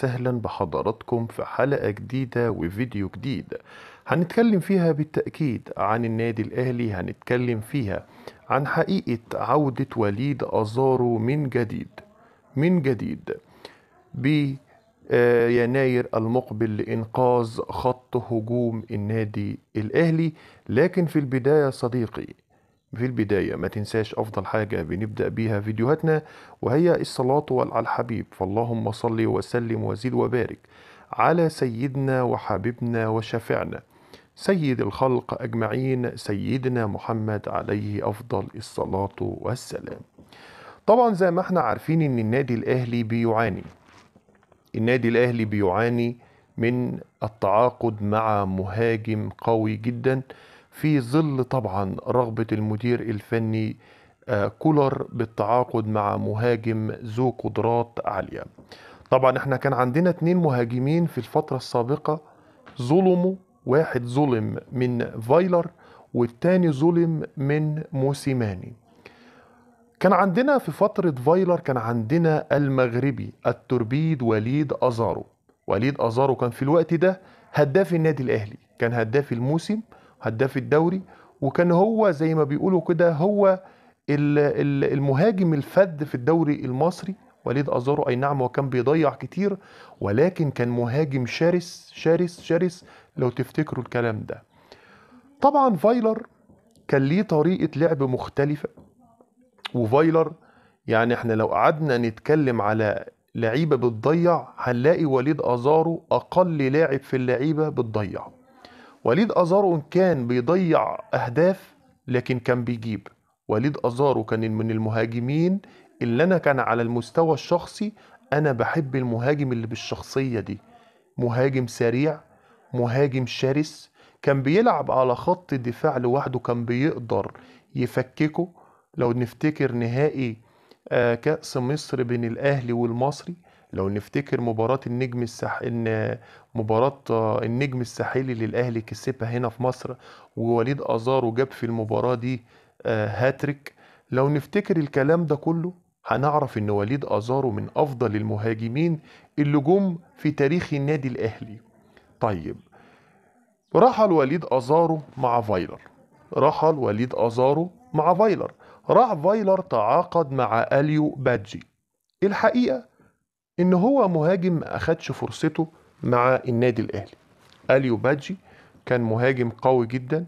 سهلا بحضراتكم في حلقة جديدة وفيديو جديد هنتكلم فيها بالتأكيد عن النادي الأهلي هنتكلم فيها عن حقيقة عودة وليد أزارو من جديد من جديد بيناير آه، المقبل لإنقاذ خط هجوم النادي الأهلي لكن في البداية صديقي في البداية ما تنساش أفضل حاجة بنبدأ بيها فيديوهاتنا وهي الصلاة على الحبيب فاللهم صل وسلم وزد وبارك على سيدنا وحبيبنا وشفعنا سيد الخلق أجمعين سيدنا محمد عليه أفضل الصلاة والسلام طبعا زي ما احنا عارفين ان النادي الأهلي بيعاني النادي الأهلي بيعاني من التعاقد مع مهاجم قوي جدا في ظل طبعا رغبة المدير الفني آه، كولر بالتعاقد مع مهاجم ذو قدرات عالية طبعا احنا كان عندنا اتنين مهاجمين في الفترة السابقة ظلموا واحد ظلم من فايلر والتاني ظلم من موسيماني كان عندنا في فترة فايلر كان عندنا المغربي التربيد وليد أزارو وليد أزارو كان في الوقت ده هداف النادي الأهلي كان هداف الموسم هداف الدوري وكان هو زي ما بيقولوا كده هو المهاجم الفذ في الدوري المصري وليد ازارو اي نعم هو كان بيضيع كتير ولكن كان مهاجم شرس شرس شرس لو تفتكروا الكلام ده طبعا فايلر كان ليه طريقه لعب مختلفه وفايلر يعني احنا لو قعدنا نتكلم على لعيبه بتضيع هنلاقي وليد ازارو اقل لاعب في اللعيبه بتضيع وليد أزارو إن كان بيضيع أهداف لكن كان بيجيب وليد أزارو كان من المهاجمين اللي أنا كان على المستوى الشخصي أنا بحب المهاجم اللي بالشخصية دي مهاجم سريع مهاجم شرس كان بيلعب على خط الدفاع لوحده كان بيقدر يفككه لو نفتكر نهائي آه، كأس مصر بين الأهلي والمصري لو نفتكر مباراة النجم الساحلي مباراة النجم الساحلي للأهلي كسبها هنا في مصر ووليد أزارو جاب في المباراة دي آه، هاتريك لو نفتكر الكلام ده كله هنعرف إن وليد أزارو من أفضل المهاجمين اللي جم في تاريخ النادي الأهلي طيب رحل وليد أزارو مع فايلر رحل وليد أزارو مع فايلر راح فايلر تعاقد مع أليو بادجي الحقيقة ان هو مهاجم ما اخدش فرصته مع النادي الاهلي اليو باجي كان مهاجم قوي جدا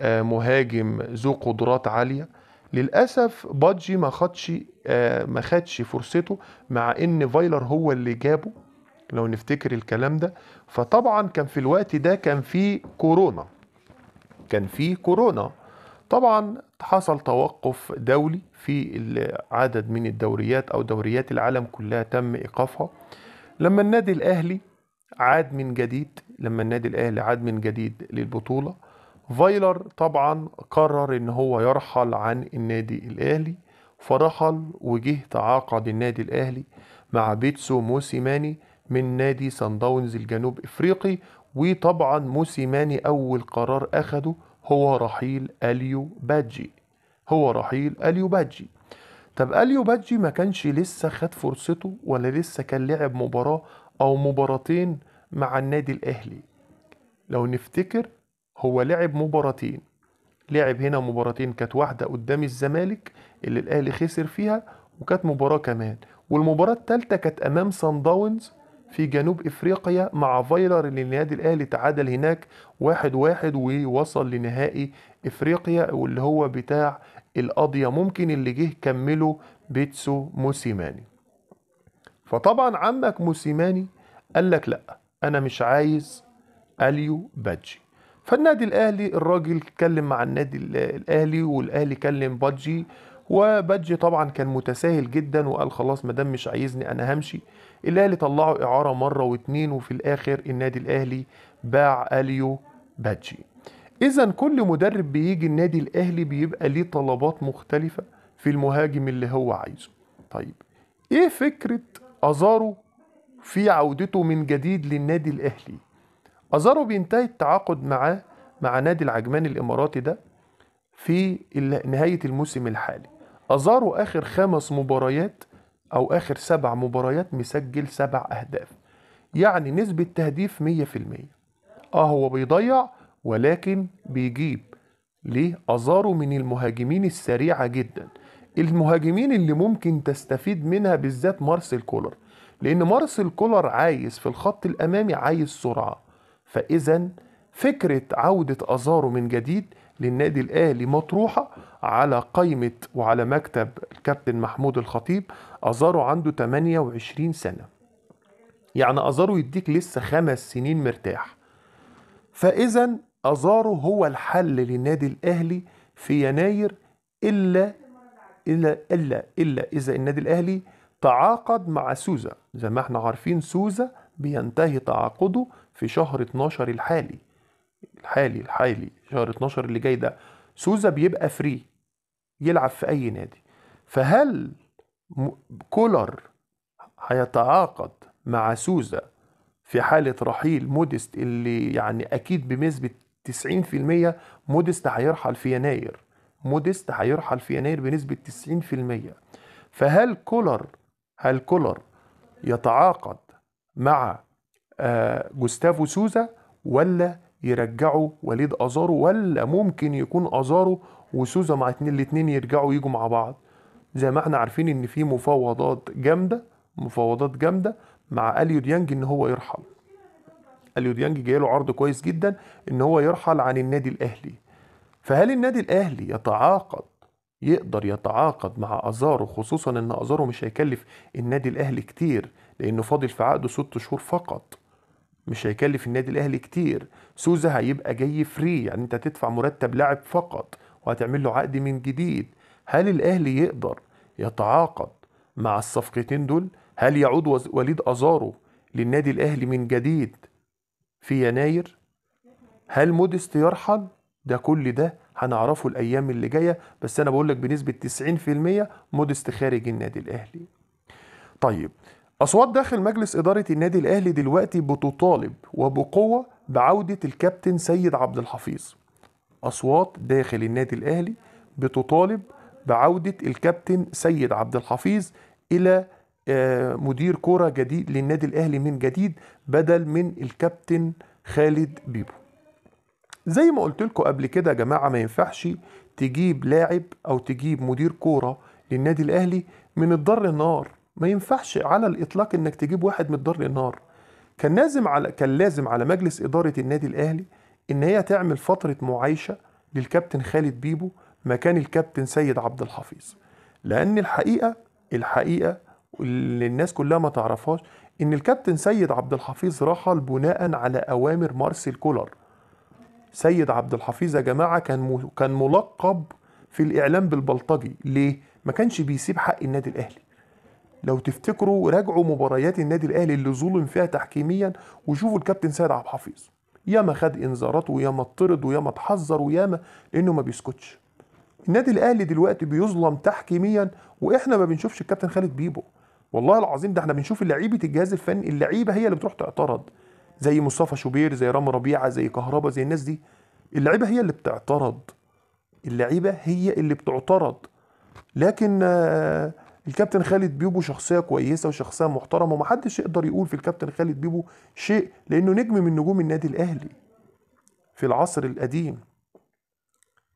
آه، مهاجم ذو قدرات عاليه للاسف باجي ما خدش آه، ما خدش فرصته مع ان فايلر هو اللي جابه لو نفتكر الكلام ده فطبعا كان في الوقت ده كان في كورونا كان في كورونا طبعا حصل توقف دولي في عدد من الدوريات أو دوريات العالم كلها تم إيقافها لما النادي الأهلي عاد من جديد لما النادي الأهلي عاد من جديد للبطولة فايلر طبعا قرر ان هو يرحل عن النادي الاهلي فرحل وجه تعاقد النادي الاهلي مع بيتسو موسيماني من نادي سان داونز الجنوب افريقي وطبعا موسيماني اول قرار اخده هو رحيل أليو باجي هو رحيل أليو باجي طب أليو باجي ما كانش لسه خد فرصته ولا لسه كان لعب مباراة أو مباراتين مع النادي الأهلي لو نفتكر هو لعب مباراتين لعب هنا مباراتين كانت واحدة قدام الزمالك اللي الأهلي خسر فيها وكانت مباراة كمان والمباراة التالتة كانت أمام سان داونز في جنوب افريقيا مع فايلر اللي النادي الاهلي تعادل هناك واحد واحد ووصل لنهائي افريقيا واللي هو بتاع القضية ممكن اللي جه كمله بيتسو موسيماني فطبعا عمك موسيماني قال لك لا انا مش عايز اليو بادجي فالنادي الاهلي الراجل اتكلم مع النادي الاهلي والاهلي كلم بادجي وبادجي طبعا كان متساهل جدا وقال خلاص ما دام مش عايزني انا همشي الاهلي طلعوا اعاره مره واتنين وفي الاخر النادي الاهلي باع اليو بادجي اذا كل مدرب بيجي النادي الاهلي بيبقى ليه طلبات مختلفه في المهاجم اللي هو عايزه طيب ايه فكره ازارو في عودته من جديد للنادي الاهلي ازارو بينتهي التعاقد معاه مع نادي العجمان الاماراتي ده في نهايه الموسم الحالي أزارو آخر خمس مباريات أو آخر سبع مباريات مسجل سبع أهداف يعني نسبة تهديف 100% آه هو بيضيع ولكن بيجيب ليه؟ أزارو من المهاجمين السريعة جدا المهاجمين اللي ممكن تستفيد منها بالذات مارسيل كولر لأن مارسيل كولر عايز في الخط الأمامي عايز سرعة فإذا فكرة عودة أزارو من جديد للنادي الاهلي مطروحه على قائمه وعلى مكتب الكابتن محمود الخطيب ازارو عنده 28 سنه يعني ازارو يديك لسه خمس سنين مرتاح فاذا ازارو هو الحل للنادي الاهلي في يناير الا الا الا الا اذا النادي الاهلي تعاقد مع سوزا زي ما احنا عارفين سوزا بينتهي تعاقده في شهر 12 الحالي الحالي الحالي شهر 12 اللي جاي ده سوزا بيبقى فري يلعب في اي نادي فهل كولر هيتعاقد مع سوزا في حالة رحيل موديست اللي يعني أكيد بنسبة 90% موديست هيرحل في يناير موديست هيرحل في يناير بنسبة 90% فهل كولر هل كولر يتعاقد مع آه، جوستافو سوزا ولا يرجعوا وليد ازارو ولا ممكن يكون ازارو وسوزا مع اتنين الاتنين يرجعوا يجوا مع بعض زي ما احنا عارفين ان في مفاوضات جامده مفاوضات جامده مع اليو ديانج ان هو يرحل اليو ديانج جاي له عرض كويس جدا ان هو يرحل عن النادي الاهلي فهل النادي الاهلي يتعاقد يقدر يتعاقد مع ازارو خصوصا ان ازارو مش هيكلف النادي الاهلي كتير لانه فاضل في عقده ست شهور فقط مش هيكلف النادي الاهلي كتير سوزا هيبقى جاي فري يعني انت هتدفع مرتب لاعب فقط وهتعمل له عقد من جديد هل الاهلي يقدر يتعاقد مع الصفقتين دول هل يعود وليد ازارو للنادي الاهلي من جديد في يناير هل مودست يرحل ده كل ده هنعرفه الايام اللي جايه بس انا بقول لك بنسبه 90% مودست خارج النادي الاهلي طيب أصوات داخل مجلس إدارة النادي الأهلي دلوقتي بتطالب وبقوة بعودة الكابتن سيد عبد الحفيظ أصوات داخل النادي الأهلي بتطالب بعودة الكابتن سيد عبد الحفيظ إلى آه، مدير كرة جديد للنادي الأهلي من جديد بدل من الكابتن خالد بيبو زي ما قلت لكم قبل كده يا جماعة ما ينفعش تجيب لاعب أو تجيب مدير كورة للنادي الأهلي من الضر النار ما ينفعش على الاطلاق انك تجيب واحد من الدار للنار كان لازم على كان لازم على مجلس اداره النادي الاهلي ان هي تعمل فتره معايشه للكابتن خالد بيبو مكان الكابتن سيد عبد الحفيظ لان الحقيقه الحقيقه اللي الناس كلها ما تعرفهاش ان الكابتن سيد عبد الحفيظ رحل بناء على اوامر مارسيل كولر سيد عبد الحفيظ يا جماعه كان كان ملقب في الاعلام بالبلطجي ليه ما كانش بيسيب حق النادي الاهلي لو تفتكروا راجعوا مباريات النادي الاهلي اللي ظلم فيها تحكيميا وشوفوا الكابتن سيد عبد الحفيظ ياما خد انذارات وياما اطرد وياما اتحذر وياما لانه ما بيسكتش النادي الاهلي دلوقتي بيظلم تحكيميا واحنا ما بنشوفش الكابتن خالد بيبو والله العظيم ده احنا بنشوف لعيبه الجهاز الفني اللعيبه هي اللي بتروح تعترض زي مصطفى شوبير زي رامي ربيعه زي كهربا زي الناس دي اللعيبه هي اللي بتعترض اللعيبه هي اللي بتعترض لكن آه الكابتن خالد بيبو شخصيه كويسه وشخصيه محترمه ومحدش يقدر يقول في الكابتن خالد بيبو شيء لانه نجم من نجوم النادي الاهلي في العصر القديم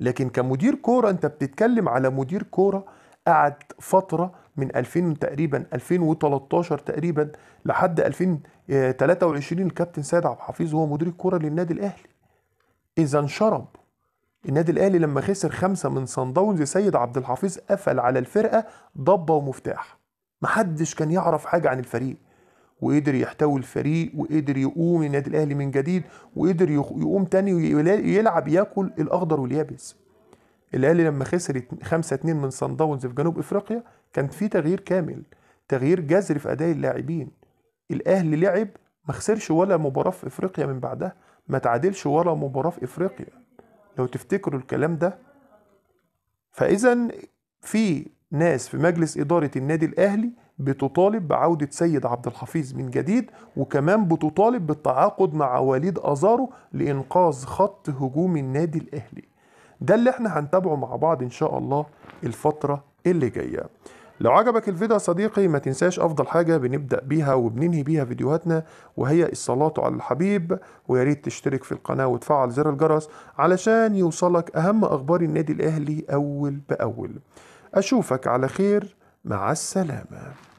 لكن كمدير كوره انت بتتكلم على مدير كوره قعد فتره من 2000 تقريبا 2013 تقريبا لحد 2023 الكابتن سيد عبد الحفيظ هو مدير الكوره للنادي الاهلي اذا شرب النادي الاهلي لما خسر خمسه من صن داونز سيد عبد الحفيظ قفل على الفرقه ضبه ومفتاح محدش كان يعرف حاجه عن الفريق وقدر يحتوي الفريق وقدر يقوم النادي الاهلي من جديد وقدر يقوم تاني ويلعب ياكل الاخضر واليابس الاهلي لما خسر 5 2 من صن داونز في جنوب افريقيا كان في تغيير كامل تغيير جذري في اداء اللاعبين الاهلي لعب ما خسرش ولا مباراه في افريقيا من بعدها ما تعادلش ولا مباراه في افريقيا لو تفتكروا الكلام ده فاذا في ناس في مجلس اداره النادي الاهلي بتطالب بعودة سيد عبد الحفيظ من جديد وكمان بتطالب بالتعاقد مع وليد أزارو لإنقاذ خط هجوم النادي الأهلي ده اللي احنا هنتابعه مع بعض إن شاء الله الفترة اللي جاية لو عجبك الفيديو صديقي ما تنساش افضل حاجة بنبدأ بيها وبننهي بيها فيديوهاتنا وهي الصلاة على الحبيب وياريت تشترك في القناة وتفعل زر الجرس علشان يوصلك اهم اخبار النادي الاهلي اول باول اشوفك على خير مع السلامة